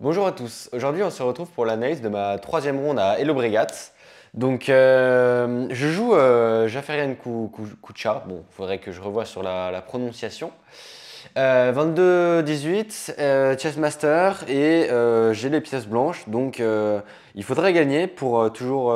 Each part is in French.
Bonjour à tous, aujourd'hui on se retrouve pour l'analyse de ma troisième ronde à Hello Donc euh, je joue euh, Jafarian Koucha, bon faudrait que je revoie sur la, prononciation. 22-18, Chess Master et euh, j'ai les pièces blanches donc euh, il faudrait gagner pour toujours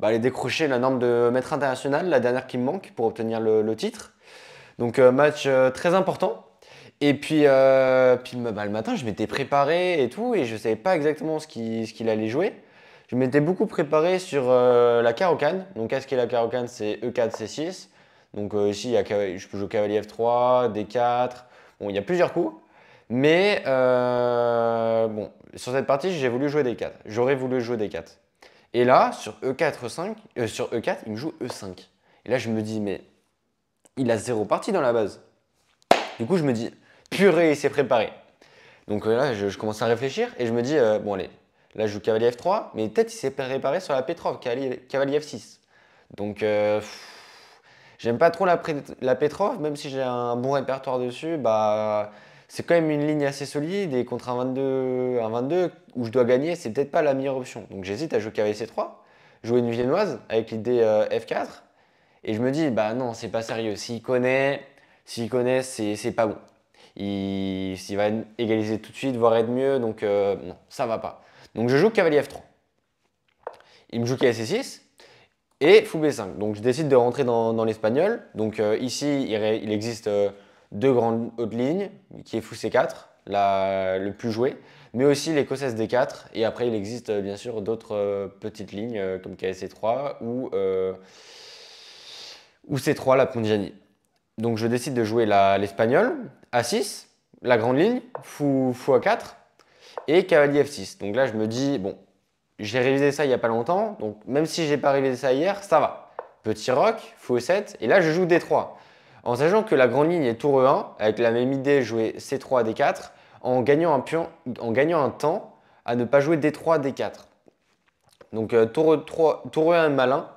bah, aller décrocher la norme de maître international, la dernière qui me manque pour obtenir le titre. Donc match très important et puis, euh, puis le matin, je m'étais préparé et tout, et je savais pas exactement ce qu'il allait jouer. Je m'étais beaucoup préparé sur euh, la carocane. Donc, qu'est-ce qu'est la carocane C'est E4, C6. Donc, ici, euh, y a, je peux jouer cavalier F3, D4. Bon, il y a plusieurs coups. Mais bon, sur cette partie, j'ai voulu jouer D4. J'aurais voulu jouer D4. Et là, sur E4, 5, sur E4, il me joue E5. Et là, je me dis, mais il a zéro partie dans la base. Du coup, je me dis, Purée, il s'est préparé. Donc euh, là, je, commence à réfléchir et je me dis, euh, bon allez, là je joue cavalier F3, mais peut-être il s'est préparé sur la Petrov, cavalier, F6. Donc euh, j'aime pas trop la, la, Petrov, même si j'ai un bon répertoire dessus, bah c'est quand même une ligne assez solide et contre un 22, 22 où je dois gagner, c'est peut-être pas la meilleure option. Donc j'hésite à jouer cavalier C3, jouer une viennoise avec l'idée F4, et je me dis, bah non, c'est pas sérieux, s'il connaît, s'il connaît, c'est pas bon il, va égaliser tout de suite, voire être mieux, donc euh, non, ça va pas. Donc je joue cavalier F3. Il me joue KSC6 et fou B5. Donc je décide de rentrer dans, l'espagnol. Donc euh, ici, il, existe euh, deux grandes hautes lignes, qui est fou C4, la, le plus joué, mais aussi l'écossaise D4. Et après, il existe bien sûr d'autres petites lignes comme KSC3 ou, ou C3, la Pondiani. Donc je décide de jouer l'espagnol, A6, la grande ligne, fou, A4 et cavalier F6. Donc là, je me dis, bon, j'ai révisé ça il n'y a pas longtemps, donc même si je n'ai pas révisé ça hier, ça va. Petit rock, fou 7 et là je joue D3. En sachant que la grande ligne est tour E1, avec la même idée, jouer C3, D4, en gagnant un, temps à ne pas jouer D3, D4. Donc tour, tour E1 malin,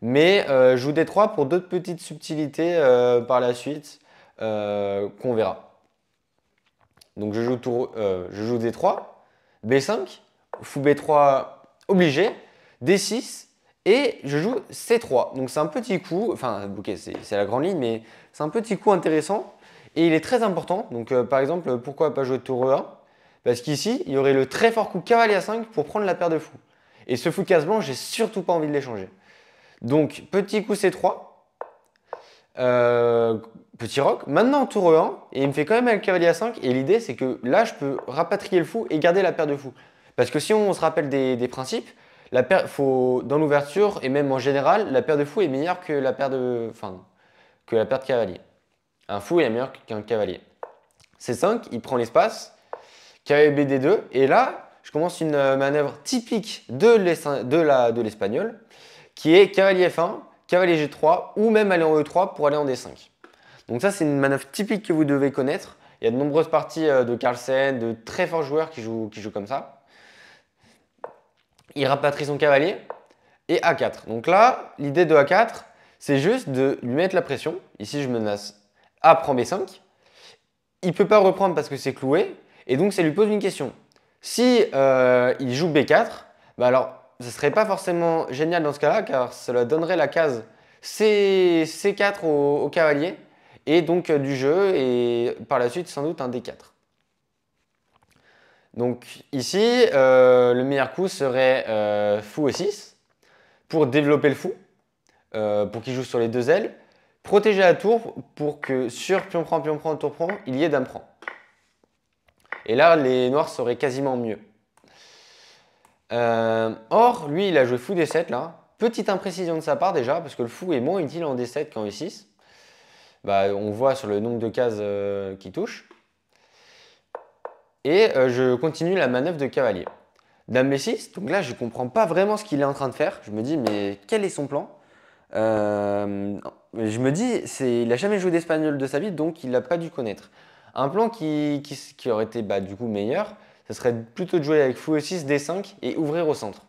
mais euh, je joue D3 pour d'autres petites subtilités euh, par la suite euh, qu'on verra. Donc je joue, D3, B5, fou B3 obligé, D6, et je joue C3. Donc c'est un petit coup, enfin ok c'est la grande ligne, mais c'est un petit coup intéressant. Et il est très important. Donc par exemple, pourquoi pas jouer tour E1 Parce qu'ici, il y aurait le très fort coup cavalier à 5 pour prendre la paire de fous. Et ce fou de casse blanc, j'ai surtout pas envie de l'échanger. Donc, petit coup C3. Euh, petit rock, Maintenant, tour 1 e Et il me fait quand même un cavalier A5. Et l'idée, c'est que là, je peux rapatrier le fou et garder la paire de fous. Parce que si on se rappelle des, principes, la paire, dans l'ouverture et même en général, la paire de fous est meilleure que la paire de, enfin, que la paire de cavalier. Un fou est meilleur qu'un cavalier. C5, il prend l'espace. Cavalier BD2. Et là, je commence une euh, manœuvre typique de l'espagnol qui est cavalier F1, cavalier G3 ou même aller en E3 pour aller en D5. Donc ça, c'est une manœuvre typique que vous devez connaître. Il y a de nombreuses parties euh, de Carlsen, de très forts joueurs qui jouent, qui jouent comme ça. Il rapatrie son cavalier et A4. Donc là, l'idée de A4, c'est juste de lui mettre la pression. Ici, je menace A prend B5. Il ne peut pas reprendre parce que c'est cloué. Et donc, ça lui pose une question. Si euh, il joue B4, bah alors ce serait pas forcément génial dans ce cas-là, car cela donnerait la case C, 4 au, cavalier, et donc euh, du jeu, et par la suite sans doute un D4. Donc ici, euh, le meilleur coup serait euh, fou E6, pour développer le fou, pour qu'il joue sur les deux ailes, protéger la tour pour que sur pion prend, pion prend, tour prend, il y ait d'un prend. Et là, les noirs seraient quasiment mieux. Euh, or, lui, il a joué fou des 7 là. Petite imprécision de sa part déjà, parce que le fou est moins utile en D7 qu'en E6. Bah, on voit sur le nombre de cases euh, qui touchent. Et euh, je continue la manœuvre de cavalier. Dame B6, e donc là je ne comprends pas vraiment ce qu'il est en train de faire. Je me dis, mais quel est son plan Je me dis, il n'a jamais joué d'espagnol de sa vie, donc il l'a pas dû connaître. Un plan qui, aurait été bah, du coup meilleur, ce serait plutôt de jouer avec fou e 6 D5 et ouvrir au centre.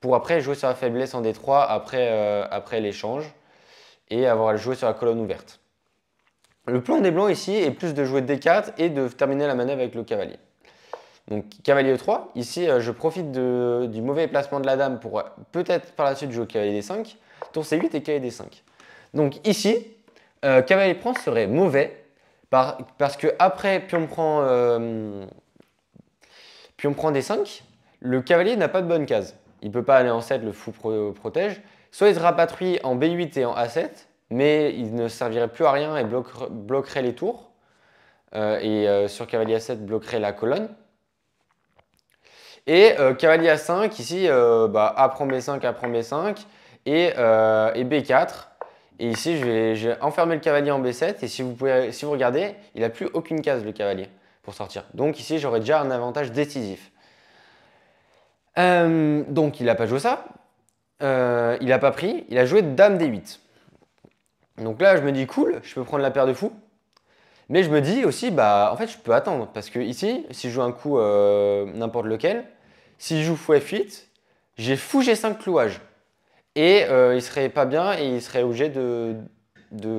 Pour après jouer sur la faiblesse en D3 après, euh, après l'échange et avoir à jouer sur la colonne ouverte. Le plan des blancs ici est plus de jouer D4 et de terminer la manœuvre avec le cavalier. Donc cavalier E3, ici euh, je profite du mauvais placement de la dame pour euh, peut-être par la suite jouer au cavalier D5, tour C8 et cavalier D5. Donc ici, cavalier prend e serait mauvais parce que après pion prend puis on prend des 5. Le cavalier n'a pas de bonne case. Il ne peut pas aller en 7, le fou protège. Soit il se rapatrie en B8 et en A7, mais il ne servirait plus à rien et bloquerait, les tours. Euh, et euh, sur cavalier A7, bloquerait la colonne. Et euh, cavalier A5, ici, bah, A prend B5, A prend B5, et, B4. Et ici, je vais, le cavalier en B7. Et si vous regardez, il n'a plus aucune case, le cavalier pour sortir. Donc ici, j'aurais déjà un avantage décisif. Euh, donc il n'a pas joué ça. Euh, il n'a pas pris. Il a joué Dame des 8 Donc là, je me dis cool, je peux prendre la paire de fous. Mais je me dis aussi, bah en fait, je peux attendre. Parce que ici, si je joue un coup euh, n'importe lequel, si je joue fou F8, j'ai fou G5 clouage. Et il serait pas bien et il serait obligé de,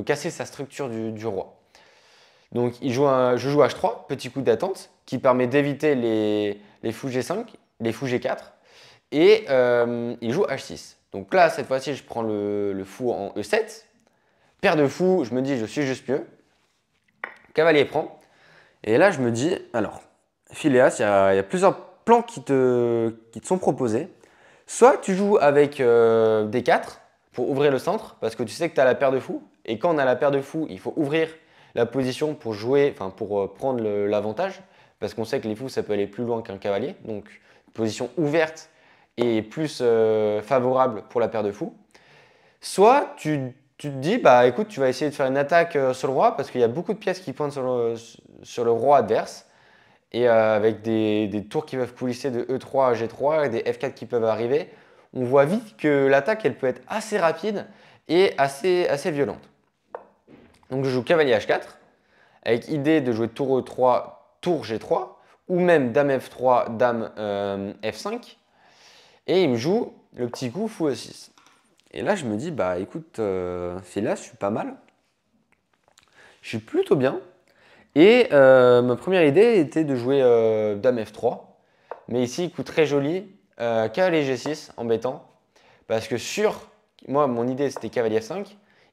casser sa structure du roi. Donc il joue un, je joue H3, petit coup d'attente, qui permet d'éviter les, les fous G5, les fous G4, et euh, il joue H6. Donc là, cette fois-ci, je prends le, fou en E7. Paire de fou je me dis, je suis juste mieux. Cavalier prend. Et là, je me dis, alors, Phileas, il y, a plusieurs plans qui te, te sont proposés. Soit tu joues avec euh, D4 pour ouvrir le centre, parce que tu sais que tu as la paire de fous. Et quand on a la paire de fous, il faut ouvrir la position pour jouer, enfin pour euh, prendre l'avantage, parce qu'on sait que les fous, ça peut aller plus loin qu'un cavalier, donc position ouverte et plus euh, favorable pour la paire de fous. Soit tu, tu, te dis, bah écoute, tu vas essayer de faire une attaque euh, sur le roi, parce qu'il y a beaucoup de pièces qui pointent sur le, sur le roi adverse, et avec des, tours qui peuvent coulisser de E3 à G3 et des F4 qui peuvent arriver, on voit vite que l'attaque, elle peut être assez rapide et assez, assez violente. Donc je joue cavalier h4, avec idée de jouer tour e3, tour g3, ou même dame f3, dame euh, f5. Et il me joue le petit coup fou e6. Et là, je me dis, bah écoute, c'est euh, là, je suis pas mal. Je suis plutôt bien. Et euh, ma première idée était de jouer dame f3. Mais ici, il très joli. cavalier g6, embêtant. Parce que sur, moi, mon idée, c'était cavalier f5.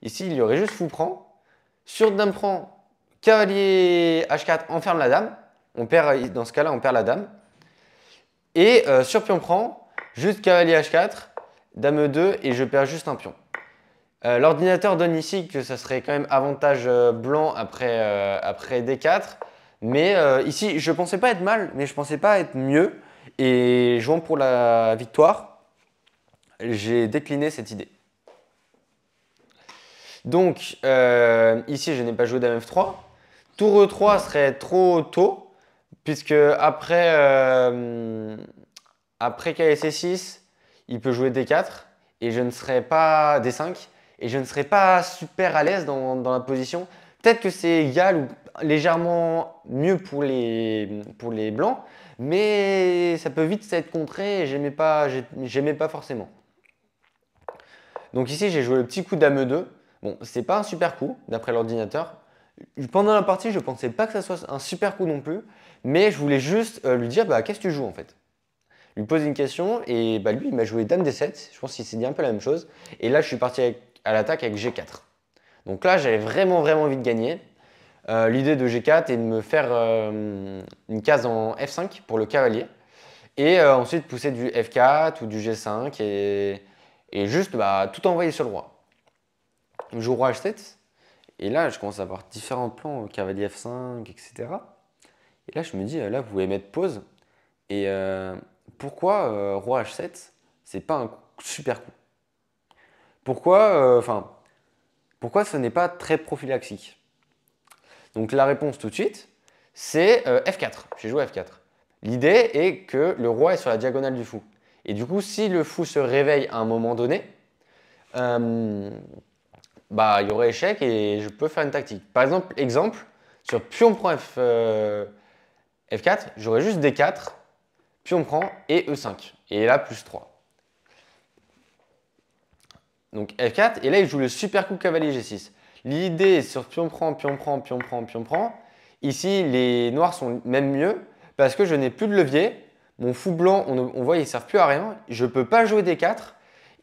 Ici, il y aurait juste fou prend. Sur dame prend, cavalier h4 enferme la dame. On perd, dans ce cas-là, on perd la dame. Et euh, sur pion prend, juste cavalier h4, dame e2 et je perds juste un pion. Euh, l'ordinateur donne ici que ça serait quand même avantage euh, blanc après, après d4. Mais ici, je pensais pas être mal, mais je pensais pas être mieux. Et jouant pour la victoire, j'ai décliné cette idée. Donc euh, ici, je n'ai pas joué dame F3. Tour E3 serait trop tôt, puisque après, euh, KSC6, e il peut jouer D4, et je ne serais pas D5, et je ne serais pas super à l'aise dans, la position. Peut-être que c'est égal ou légèrement mieux pour les, blancs, mais ça peut vite être contré et j'aimais pas, pas forcément. Donc ici j'ai joué le petit coup d'âme 2 Bon, c'est pas un super coup, d'après l'ordinateur. Pendant la partie, je pensais pas que ça soit un super coup non plus, mais je voulais juste euh, lui dire bah, qu'est-ce que tu joues en fait lui poser une question et bah, lui il m'a joué Dame des 7 je pense qu'il s'est dit un peu la même chose. Et là je suis parti à l'attaque avec G4. Donc là j'avais vraiment vraiment envie de gagner. Euh, l'idée de G4 est de me faire euh, une case en F5 pour le cavalier. Et ensuite pousser du F4 ou du G5 et, et juste bah, tout envoyer sur le roi je joue roi h7. Et là, je commence à avoir différents plans, euh, cavalier f5, etc. Et là, je me dis, euh, là, vous pouvez mettre pause. Et euh, pourquoi roi h7, c'est pas un super coup Pourquoi, enfin, pourquoi ce n'est pas très prophylaxique Donc la réponse tout de suite, c'est f4. J'ai joué f4. L'idée est que le roi est sur la diagonale du fou. Et du coup, si le fou se réveille à un moment donné, bah, il y aurait échec et je peux faire une tactique. Par exemple, exemple sur pion prend F, 4 euh, j'aurais juste D4, pion prend et E5. Et là, plus 3. Donc F4, et là, il joue le super coup cavalier G6. L'idée sur pion prend, pion prend, pion prend, pion prend. Ici, les noirs sont même mieux parce que je n'ai plus de levier. Mon fou blanc, on, voit, il ne sert plus à rien. Je ne peux pas jouer D4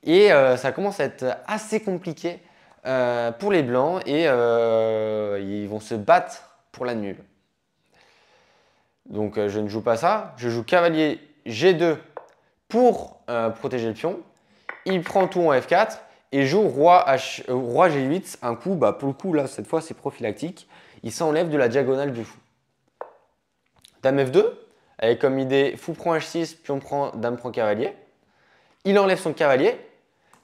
et euh, ça commence à être assez compliqué euh, pour les Blancs et euh, ils vont se battre pour la nulle. Donc euh, je ne joue pas ça, je joue cavalier G2 pour protéger le pion. Il prend tout en F4 et joue roi, H, roi G8, un coup, bah, pour le coup là cette fois c'est prophylactique, il s'enlève de la diagonale du fou. Dame F2, avec comme idée fou prend H6, pion prend, dame prend cavalier. Il enlève son cavalier.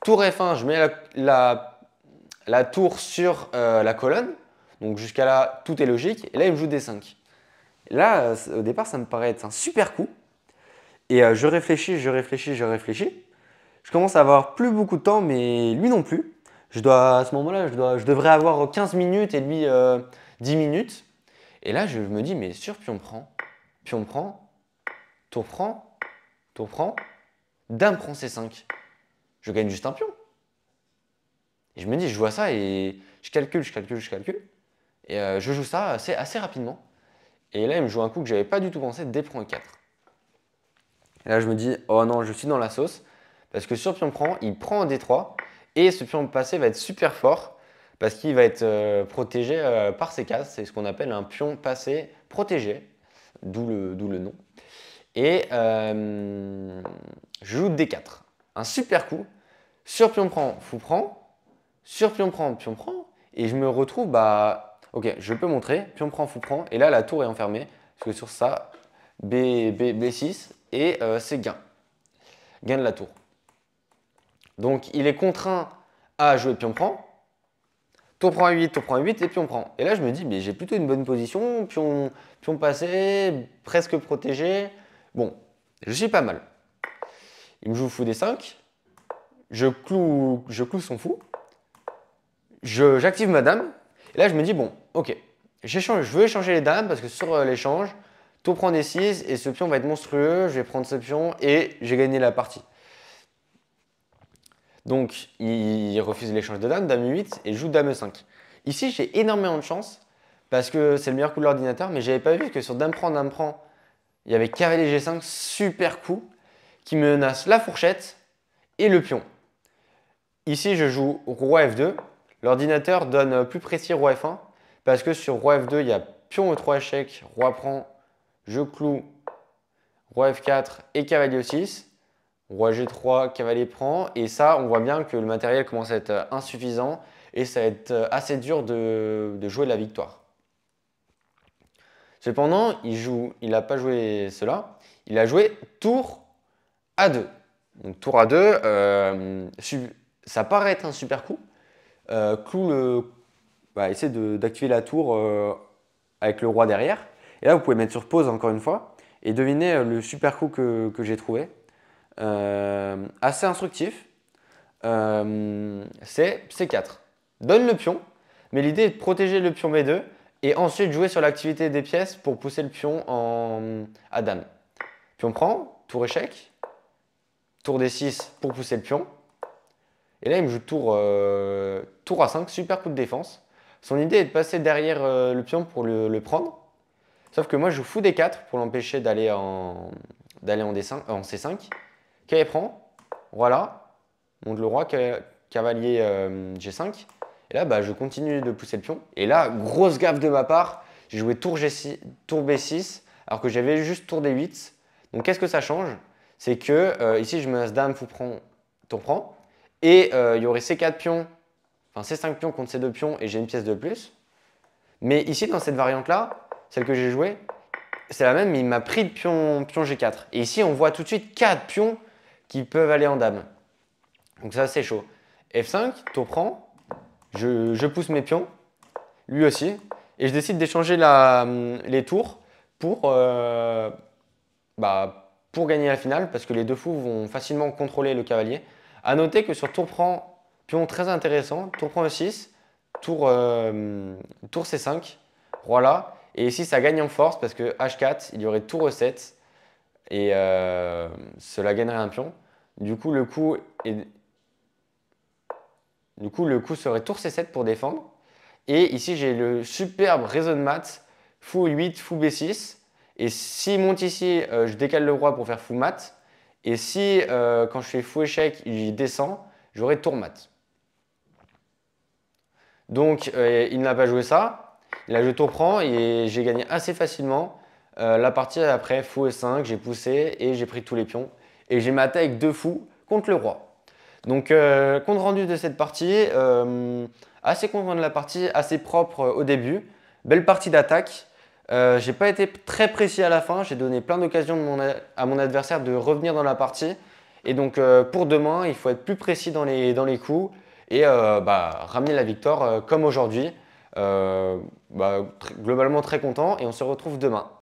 Tour F1, je mets la, la la tour sur euh, la colonne. Donc jusqu'à là, tout est logique. Et là, il me joue des 5 Là, euh, au départ, ça me paraît être un super coup. Et euh, je réfléchis, je réfléchis, je réfléchis. Je commence à avoir plus beaucoup de temps, mais lui non plus. Je dois, à ce moment-là, je, dois, je devrais avoir 15 minutes et lui 10 minutes. Et là, je me dis, mais sur pion prend, pion prend, tour prend, tour prend, dame prend C5. Je gagne juste un pion. Et je me dis, je vois ça et je calcule, je calcule, je calcule. Et euh, je joue ça assez, rapidement. Et là, il me joue un coup que je n'avais pas du tout pensé, d prend 4. Et là, je me dis, oh non, je suis dans la sauce. Parce que sur pion prend, il prend un D3. Et ce pion passé va être super fort. Parce qu'il va être euh, protégé euh, par ses cases. C'est ce qu'on appelle un pion passé protégé. D'où le, nom. Et je joue D4. Un super coup. Sur pion prend, fou prend. Sur pion prend, pion prend, et je me retrouve, bah, ok, je peux montrer, pion prend, fou prend, et là la tour est enfermée, parce que sur ça, B, B, B6, et euh, c'est gain. Gain de la tour. Donc il est contraint à jouer pion prend, tour prend 8, tour prend 8 et pion prend. Et là je me dis, mais j'ai plutôt une bonne position, pion, pion passé, presque protégé. Bon, je suis pas mal. Il me joue fou des 5, je cloue, je cloue son fou, j'active ma dame. Et là, je me dis, bon, ok, je veux échanger les dames parce que sur euh, l'échange, tout prend des 6 et ce pion va être monstrueux. Je vais prendre ce pion et j'ai gagné la partie. Donc, il refuse l'échange de dame, dame 8 et joue dame 5. Ici, j'ai énormément de chance parce que c'est le meilleur coup de l'ordinateur, mais j'avais pas vu que sur dame prend, dame prend, il y avait les G5, super coup, qui menace la fourchette et le pion. Ici, je joue roi F2, L'ordinateur donne plus précis roi F1 parce que sur roi F2, il y a pion E3 échec, roi prend, je cloue, roi F4 et cavalier 6 Roi G3, cavalier prend. Et ça, on voit bien que le matériel commence à être insuffisant et ça va être assez dur de, de jouer la victoire. Cependant, il joue, il n'a pas joué cela, il a joué tour A2. Donc tour A2, euh, ça paraît être un super coup, euh, Clou euh, bah, essaie d'activer la tour euh, avec le roi derrière. Et là, vous pouvez mettre sur pause encore une fois. Et devinez le super coup que, j'ai trouvé. assez instructif. c'est C4. Donne le pion, mais l'idée est de protéger le pion B2 et ensuite jouer sur l'activité des pièces pour pousser le pion en... à dame. Pion prend, tour échec, tour D6 pour pousser le pion, et là, il me joue tour, euh, tour à 5, super coup de défense. Son idée est de passer derrière euh, le pion pour le, prendre. Sauf que moi, je joue fou des 4 pour l'empêcher d'aller en, d'aller en, en C5. Qu'elle prend, voilà, monte le roi, cavalier euh, G5. Et là, bah, je continue de pousser le pion. Et là, grosse gaffe de ma part, j'ai joué tour, B6, alors que j'avais juste tour D8. Donc, qu'est-ce que ça change C'est que ici, je me dame, fou prend, tour prend. Et euh, il y aurait ces quatre pions, enfin ces 5 pions contre ces 2 pions, et j'ai une pièce de plus. Mais ici, dans cette variante-là, celle que j'ai jouée, c'est la même, mais il m'a pris de pion, pion G4. Et ici, on voit tout de suite 4 pions qui peuvent aller en dame. Donc ça, c'est chaud. F5, tour prend, je, pousse mes pions, lui aussi, et je décide d'échanger les tours pour, euh, bah, pour gagner la finale, parce que les deux fous vont facilement contrôler le cavalier. A noter que sur tour prend pion très intéressant, tour prend E6, tour, euh, C5, roi là. Et ici, ça gagne en force parce que H4, il y aurait tour E7 et euh, cela gagnerait un pion. Du coup, le coup serait tour C7 pour défendre. Et ici, j'ai le superbe raison de maths, fou 8, fou B6. Et si monte ici, euh, je décale le roi pour faire fou mat. Et si, euh, quand je fais fou échec, il descend, j'aurai tour mat. Donc, euh, il n'a pas joué ça. Là, je tour prends et j'ai gagné assez facilement. Euh, la partie après, fou et 5, j'ai poussé et j'ai pris tous les pions. Et j'ai maté avec deux fous contre le roi. Donc, compte rendu de cette partie, assez content de la partie, assez propre au début. Belle partie d'attaque. Euh, j'ai pas été très précis à la fin, j'ai donné plein d'occasions à mon adversaire de revenir dans la partie. Et donc euh, pour demain, il faut être plus précis dans les, coups et euh, bah, ramener la victoire comme aujourd'hui. Bah, globalement très content et on se retrouve demain.